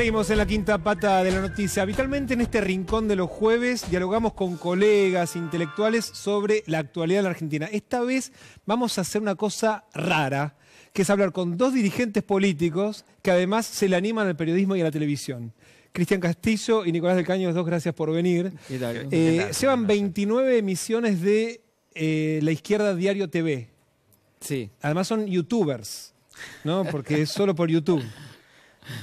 Seguimos en la quinta pata de la noticia. Habitualmente en este rincón de los jueves dialogamos con colegas intelectuales sobre la actualidad de la Argentina. Esta vez vamos a hacer una cosa rara, que es hablar con dos dirigentes políticos que además se le animan al periodismo y a la televisión. Cristian Castillo y Nicolás del Caño, dos gracias por venir. Llevan eh, 29 emisiones de eh, La Izquierda Diario TV. Sí. Además son youtubers, ¿no? Porque es solo por YouTube.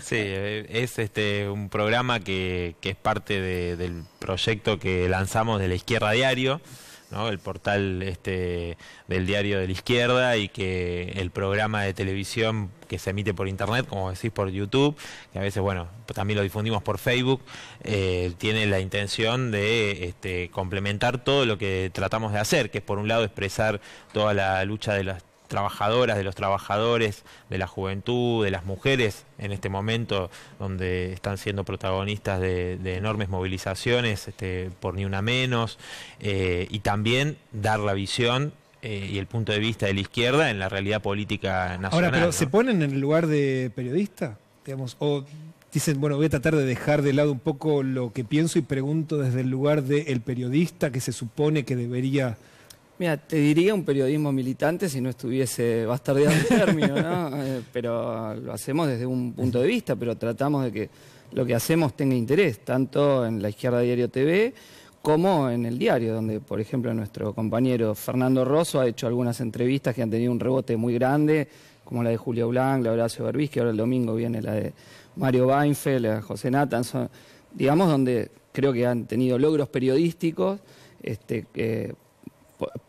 Sí, eh, es este un programa que, que es parte del proyecto que lanzamos de la Izquierda Diario, ¿no? el portal este del Diario de la Izquierda y que el programa de televisión que se emite por internet, como decís, por YouTube, que a veces, bueno, también lo difundimos por Facebook, eh, tiene la intención de este, complementar todo lo que tratamos de hacer, que es por un lado expresar toda la lucha de las trabajadoras, de los trabajadores, de la juventud, de las mujeres, en este momento donde están siendo protagonistas de, enormes movilizaciones este, por ni una menos, eh, y también dar la visión eh, y el punto de vista de la izquierda en la realidad política nacional. Ahora, pero ¿se ponen en el lugar de periodista? Digamos, o dicen, bueno, voy a tratar de dejar de lado un poco lo que pienso y pregunto desde el lugar del periodista que se supone que debería Mira, te diría un periodismo militante si no estuviese bastardeando el término, ¿no? Eh, pero lo hacemos desde un punto de vista, pero tratamos de que lo que hacemos tenga interés, tanto en la izquierda Diario TV como en el diario, donde, por ejemplo, nuestro compañero Fernando Rosso ha hecho algunas entrevistas que han tenido un rebote muy grande, como la de Julio Blanc, la de Horacio Berbis, que ahora el domingo viene la de Mario Weinfeld, la de José Nathan, digamos, donde creo que han tenido logros periodísticos este, que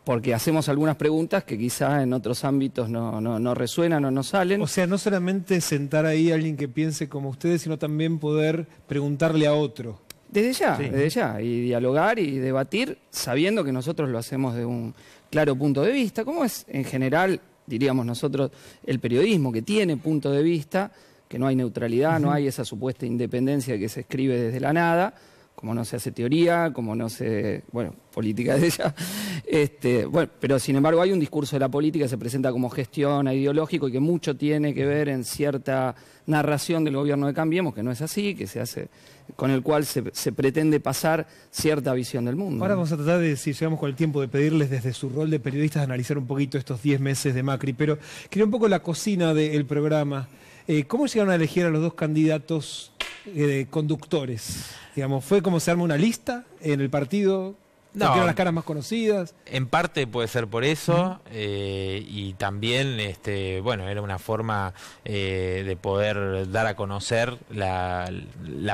porque hacemos algunas preguntas que quizá en otros ámbitos no, no, resuenan o no salen. O sea, no solamente sentar ahí a alguien que piense como ustedes, sino también poder preguntarle a otro. Desde ya, desde ya, y dialogar y debatir sabiendo que nosotros lo hacemos de un claro punto de vista, como es en general, diríamos nosotros, el periodismo que tiene punto de vista, que no hay neutralidad, no hay esa supuesta independencia que se escribe desde la nada, como no se hace teoría, como no se, bueno, política de ella. Este, bueno, pero sin embargo hay un discurso de la política que se presenta como gestión ideológico y que mucho tiene que ver en cierta narración del gobierno de Cambiemos, que no es así, que se hace, con el cual se, pretende pasar cierta visión del mundo. Ahora vamos a tratar de, si llegamos con el tiempo, de pedirles desde su rol de periodistas analizar un poquito estos 10 meses de Macri, pero quería un poco la cocina del programa. Eh, ¿Cómo llegaron a elegir a los dos candidatos eh, de conductores. Digamos, fue como se arma una lista en el partido no, las caras más conocidas. En parte puede ser por eso, eh, y también, este, bueno, era una forma eh, de poder dar a conocer la,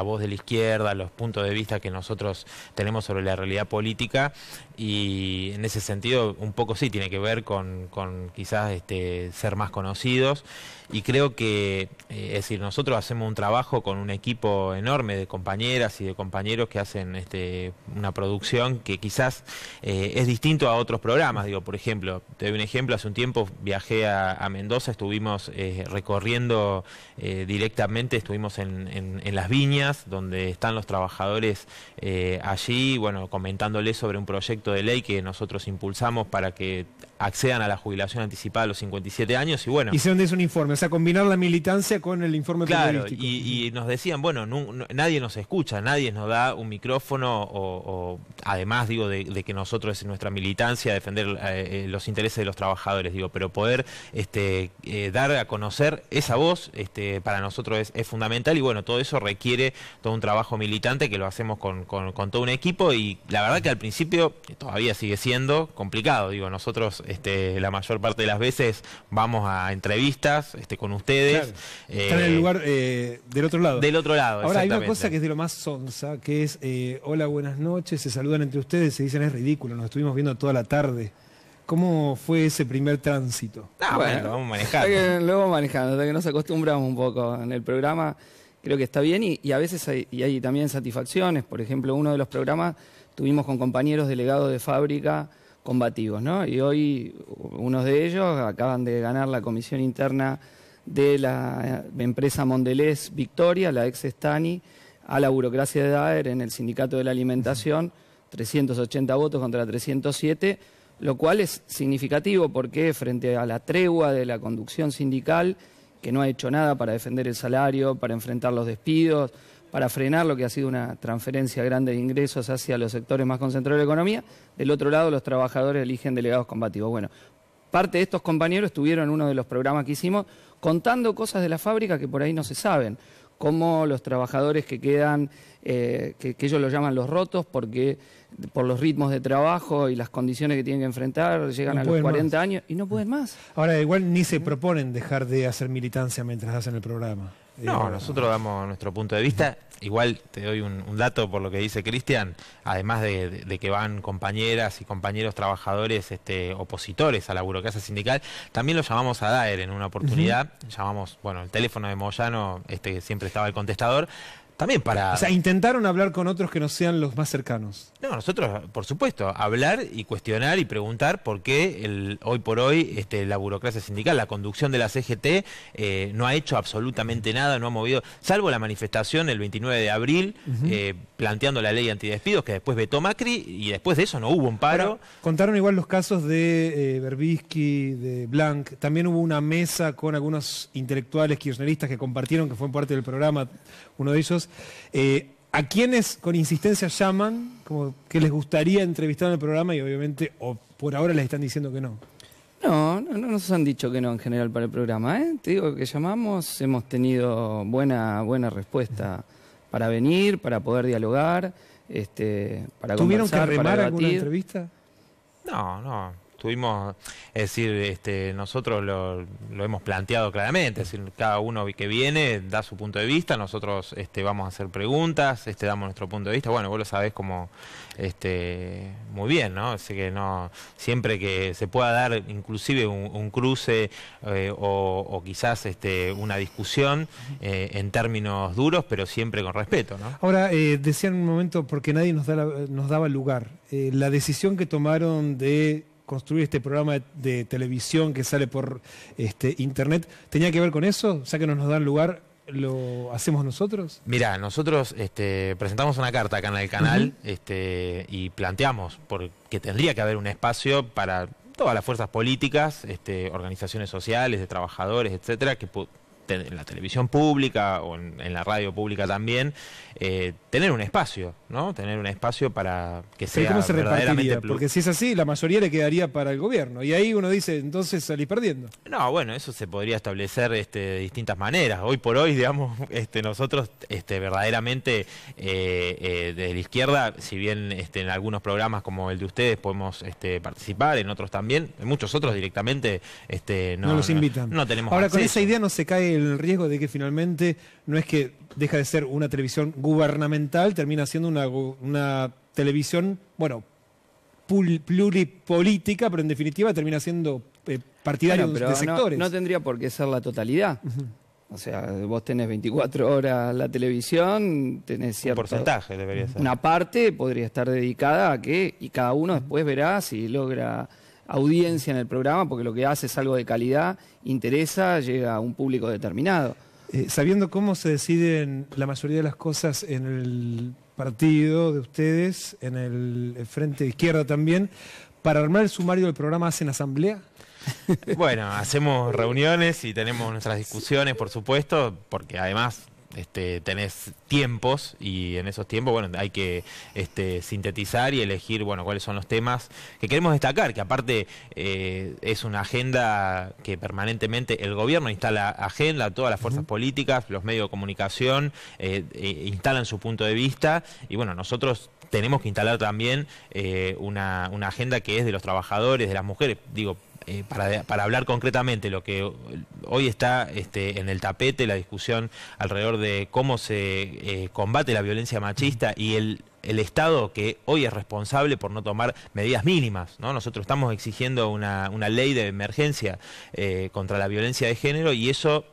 voz de la izquierda, los puntos de vista que nosotros tenemos sobre la realidad política, y en ese sentido, un poco sí tiene que ver con, quizás este, ser más conocidos. Y creo que, eh, es decir, nosotros hacemos un trabajo con un equipo enorme de compañeras y de compañeros que hacen este, una producción que quizás quizás eh, es distinto a otros programas. Digo, por ejemplo, te doy un ejemplo, hace un tiempo viajé a, Mendoza, estuvimos eh, recorriendo eh, directamente, estuvimos en, las viñas, donde están los trabajadores allí, bueno, comentándoles sobre un proyecto de ley que nosotros impulsamos para que accedan a la jubilación anticipada a los 57 años y bueno. Y se donde es un informe, o sea, combinar la militancia con el informe claro, y, nos decían, bueno, nadie nos escucha, nadie nos da un micrófono o, además digo de, que nosotros es nuestra militancia defender eh, eh, los intereses de los trabajadores, digo, pero poder este, eh, dar a conocer esa voz este, para nosotros es, fundamental y bueno, todo eso requiere todo un trabajo militante que lo hacemos con, todo un equipo y la verdad que al principio todavía sigue siendo complicado, digo, nosotros... Este, la mayor parte de las veces vamos a entrevistas este, con ustedes. Están en el eh, lugar eh, del otro lado. Del otro lado, Ahora, hay una cosa que es de lo más sonsa, que es, eh, hola, buenas noches, se saludan entre ustedes, se dicen, es ridículo, nos estuvimos viendo toda la tarde. ¿Cómo fue ese primer tránsito? Ah, bueno, lo vamos manejando. Lo vamos manejando, hasta que nos acostumbramos un poco en el programa. Creo que está bien y, a veces hay, y hay también satisfacciones. Por ejemplo, uno de los programas tuvimos con compañeros delegados de fábrica combativos, ¿no? Y hoy unos de ellos acaban de ganar la comisión interna de la eh, empresa Mondelés Victoria, la ex Stani, a la burocracia de DAER en el Sindicato de la Alimentación, 380 votos contra 307, lo cual es significativo porque frente a la tregua de la conducción sindical, que no ha hecho nada para defender el salario, para enfrentar los despidos, para frenar lo que ha sido una transferencia grande de ingresos hacia los sectores más concentrados de la economía. Del otro lado, los trabajadores eligen delegados combativos. Bueno, parte de estos compañeros estuvieron en uno de los programas que hicimos contando cosas de la fábrica que por ahí no se saben Cómo los trabajadores que quedan, eh, que, ellos lo llaman los rotos, porque por los ritmos de trabajo y las condiciones que tienen que enfrentar, llegan a los 40 años y no pueden más. Ahora, igual ni se proponen dejar de hacer militancia mientras hacen el programa. No, eh, nosotros damos nuestro punto de vista. Igual te doy un, dato por lo que dice Cristian, además de, que van compañeras y compañeros trabajadores este, opositores a la burocracia sindical, también lo llamamos a DAER en una oportunidad, llamamos, bueno, el teléfono de Moyano, este siempre estaba el contestador, también para. O sea, intentaron hablar con otros que no sean los más cercanos. No, nosotros, por supuesto, hablar y cuestionar y preguntar por qué hoy por hoy este, la burocracia sindical, la conducción de la CGT, eh, no ha hecho absolutamente nada, no ha movido, salvo la manifestación el 29 de abril, eh, planteando la ley antidespidos que después vetó Macri y después de eso no hubo un paro. contaron igual los casos de Berbisky, eh, de Blanc. También hubo una mesa con algunos intelectuales kirchneristas que compartieron, que fue parte del programa, uno de ellos. Eh, ¿A quiénes con insistencia llaman, como que les gustaría entrevistar en el programa y obviamente, o por ahora les están diciendo que no? No, no, no, nos han dicho que no en general para el programa. ¿eh? Te digo que llamamos, hemos tenido buena, buena respuesta para venir, para poder dialogar, este, para ¿Tuvieron que remar alguna entrevista? No, no decir, este, nosotros lo, hemos planteado claramente, decir, cada uno que viene da su punto de vista, nosotros este, vamos a hacer preguntas, este, damos nuestro punto de vista, bueno, vos lo sabés como este, muy bien, ¿no? Así que no, siempre que se pueda dar inclusive un, cruce eh, o, quizás este, una discusión eh, en términos duros, pero siempre con respeto, ¿no? Ahora, eh, decía en un momento, porque nadie nos, da nos daba lugar, la decisión que tomaron de construir este programa de televisión que sale por este, internet, ¿tenía que ver con eso? O sea, que no nos dan lugar, ¿lo hacemos nosotros? Mira, nosotros este, presentamos una carta acá en el canal este, y planteamos que tendría que haber un espacio para todas las fuerzas políticas, este, organizaciones sociales, de trabajadores, etcétera, que en la televisión pública o en, la radio pública también, eh, tener un espacio, ¿no? Tener un espacio para que sea ¿Cómo se verdaderamente Porque si es así, la mayoría le quedaría para el gobierno. Y ahí uno dice, entonces salís perdiendo. No, bueno, eso se podría establecer este, de distintas maneras. Hoy por hoy, digamos, este, nosotros este, verdaderamente desde eh, eh, la izquierda, si bien este, en algunos programas como el de ustedes podemos este, participar, en otros también, en muchos otros directamente este, no, no los invitan. No tenemos Ahora, con esa idea no se cae el riesgo de que finalmente no es que deja de ser una televisión gubernamental, termina siendo una, televisión, bueno, pluripolítica, pero en definitiva termina siendo eh, partidario de sectores. No, tendría por qué ser la totalidad. O sea, vos tenés 24 horas la televisión, tenés cierto... porcentaje debería ser. Una parte podría estar dedicada a qué, y cada uno después verá si logra audiencia en el programa porque lo que hace es algo de calidad, interesa, llega a un público determinado. Eh, sabiendo cómo se deciden la mayoría de las cosas en el partido de ustedes, en el frente de izquierda también, para armar el sumario del programa hacen asamblea. Bueno, hacemos reuniones y tenemos nuestras discusiones, por supuesto, porque además este, tenés tiempos y en esos tiempos, bueno, hay que este, sintetizar y elegir, bueno, cuáles son los temas que queremos destacar, que aparte eh, es una agenda que permanentemente el gobierno instala agenda, todas las fuerzas políticas, los medios de comunicación eh, eh, instalan su punto de vista y bueno, nosotros tenemos que instalar también una, una agenda que es de los trabajadores, de las mujeres, digo, eh, para, hablar concretamente lo que hoy está este, en el tapete, la discusión alrededor de cómo se eh, combate la violencia machista y el, el Estado que hoy es responsable por no tomar medidas mínimas. ¿no? Nosotros estamos exigiendo una, ley de emergencia eh, contra la violencia de género y eso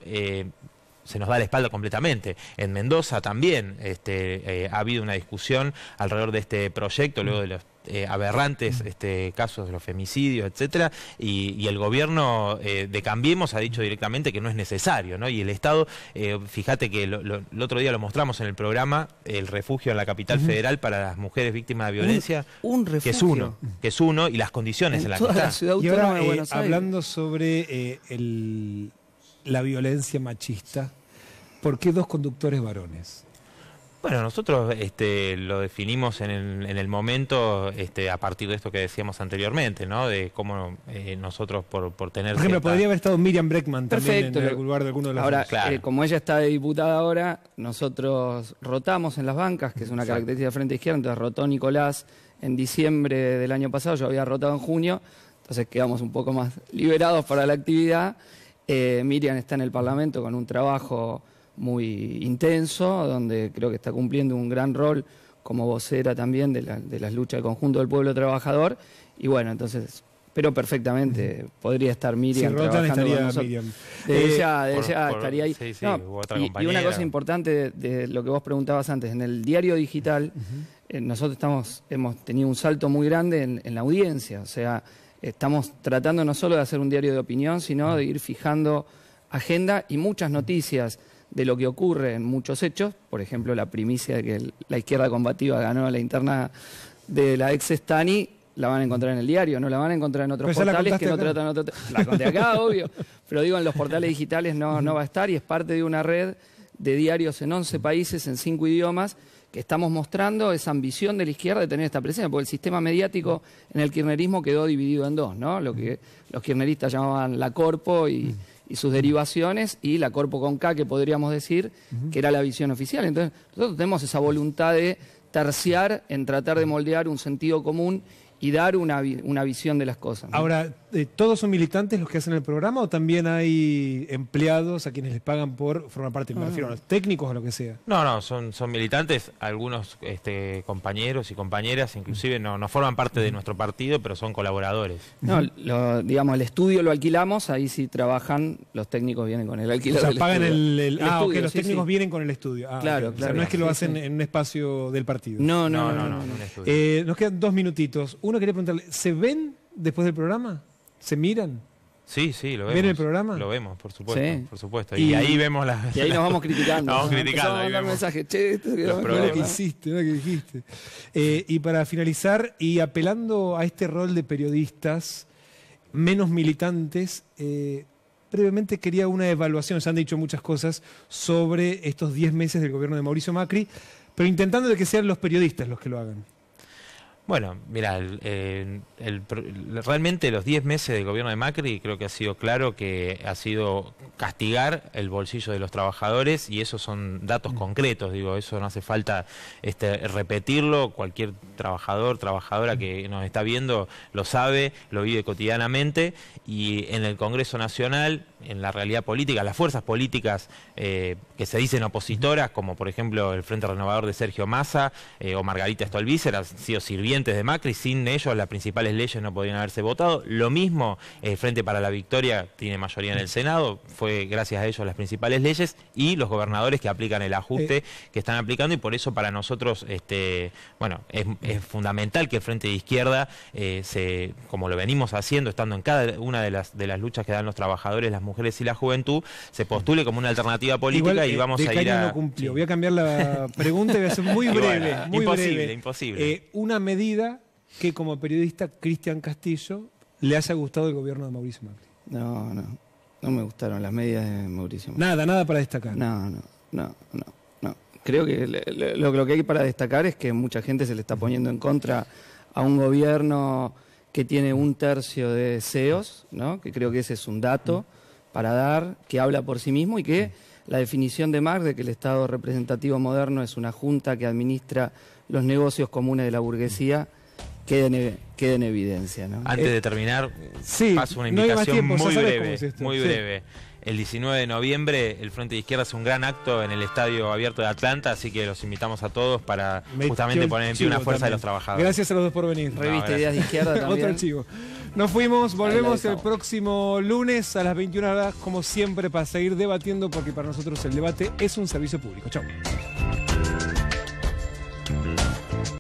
se nos da la espalda completamente. En Mendoza también este, ha habido una discusión alrededor de este proyecto, luego de los eh, aberrantes este, casos de los femicidios, etcétera, y, el gobierno eh, de Cambiemos ha dicho directamente que no es necesario, ¿no? Y el Estado, eh, fíjate que el otro día lo mostramos en el programa, el refugio en la capital federal para las mujeres víctimas de violencia, un, refugio. que es uno, que es uno, y las condiciones en, las que y ahora, hablando sobre la violencia machista, ¿por qué dos conductores varones? Bueno, nosotros este, lo definimos en el, en el momento este, a partir de esto que decíamos anteriormente, ¿no? De cómo eh, nosotros por, por tener... Por ejemplo, podría haber estado Miriam Breckman también en el lugar de alguno de los Ahora, eh, como ella está de diputada ahora, nosotros rotamos en las bancas, que es una característica de Frente Izquierda, entonces rotó Nicolás en diciembre del año pasado, yo había rotado en junio, entonces quedamos un poco más liberados para la actividad. Eh, Miriam está en el Parlamento con un trabajo muy intenso, donde creo que está cumpliendo un gran rol como vocera también de, las luchas del conjunto del pueblo trabajador. Y bueno, entonces pero perfectamente podría estar Miriam. trabajando estaría estaría ahí. y, una cosa importante de, lo que vos preguntabas antes, en el diario digital eh, nosotros estamos, hemos tenido un salto muy grande en, la audiencia, o sea, estamos tratando no solo de hacer un diario de opinión, sino de ir fijando agenda y muchas noticias de lo que ocurre en muchos hechos, por ejemplo la primicia de que la izquierda combativa ganó la interna de la ex Stani, la van a encontrar en el diario, no la van a encontrar en otros portales que no tratan otro La conté acá, obvio, pero digo, en los portales digitales no, no va a estar y es parte de una red de diarios en 11 países, en 5 idiomas, que estamos mostrando esa ambición de la izquierda de tener esta presencia, porque el sistema mediático en el kirchnerismo quedó dividido en dos, ¿no? Lo que los kirchneristas llamaban la corpo y, y sus derivaciones y la Corpo con K, que podríamos decir que era la visión oficial. Entonces, nosotros tenemos esa voluntad de terciar en tratar de moldear un sentido común y dar una, una visión de las cosas. Eh, ¿todos son militantes los que hacen el programa o también hay empleados a quienes les pagan por formar parte? Me ah. refiero a los técnicos o lo que sea. No, no, son, son militantes, algunos este, compañeros y compañeras, inclusive no, no forman parte de nuestro partido, pero son colaboradores. No, digamos, el estudio lo alquilamos, ahí sí trabajan, los técnicos vienen con el alquiler. O sea, pagan el, ah, estudio, los técnicos vienen con el estudio. Ah, claro, claro. no es que lo hacen en un espacio del partido. No, no, no, no. no, eh, nos quedan dos minutitos. Uno quería preguntarle, ¿se ven después del programa? ¿Se miran? Sí, sí, lo vemos. ¿Ven el programa? Lo vemos, por supuesto, por supuesto. Y, ahí vemos las... Y ahí nos vamos criticando. vamos criticando. Eh, y para finalizar, y apelando a este rol de periodistas menos militantes, eh, brevemente quería una evaluación, se han dicho muchas cosas, sobre estos 10 meses del gobierno de Mauricio Macri, pero intentando de que sean los periodistas los que lo hagan. Bueno, mira, realmente los 10 meses del gobierno de Macri creo que ha sido claro que ha sido castigar el bolsillo de los trabajadores y esos son datos mm. concretos, digo, eso no hace falta este, repetirlo, cualquier trabajador, trabajadora que mm. nos está viendo lo sabe, lo vive cotidianamente y en el Congreso Nacional, en la realidad política, las fuerzas políticas eh, que se dicen opositoras, mm. como por ejemplo el Frente Renovador de Sergio Massa eh, o Margarita Stolbizer, han sido sirviendo de Macri, sin ellos las principales leyes no podrían haberse votado. Lo mismo, el eh, Frente para la Victoria tiene mayoría en el Senado, fue gracias a ellos las principales leyes y los gobernadores que aplican el ajuste eh. que están aplicando y por eso para nosotros, este, bueno, es, fundamental que el Frente de Izquierda, eh, se, como lo venimos haciendo, estando en cada una de las, de las luchas que dan los trabajadores, las mujeres y la juventud, se postule como una alternativa política y vamos a ir a... Voy a cambiar la pregunta y voy a ser muy breve. muy imposible. una medida que como periodista Cristian Castillo le haya gustado el gobierno de Mauricio Macri. No, no. No me gustaron las medidas de Mauricio Macri. Nada, nada para destacar. No, no, no, no. Creo que lo, que hay para destacar es que mucha gente se le está poniendo en contra a un gobierno que tiene un tercio de CEOs, que creo que ese es un dato para dar, que habla por sí mismo y que la definición de Marx de que el Estado representativo moderno es una junta que administra los negocios comunes de la burguesía queden e-, en, evidencia. Antes eh, de terminar, paso una invitación muy breve. muy breve. El 19 de noviembre el Frente de Izquierda hace un gran acto en el Estadio Abierto de Atlanta, así que los invitamos a todos para justamente poner en pie una fuerza de los trabajadores. Gracias a los dos por venir. Revista Ideas de Izquierda también. Otro archivo. Nos fuimos, volvemos el próximo lunes a las 21 horas, como siempre, para seguir debatiendo, porque para nosotros el debate es un servicio público. Chao.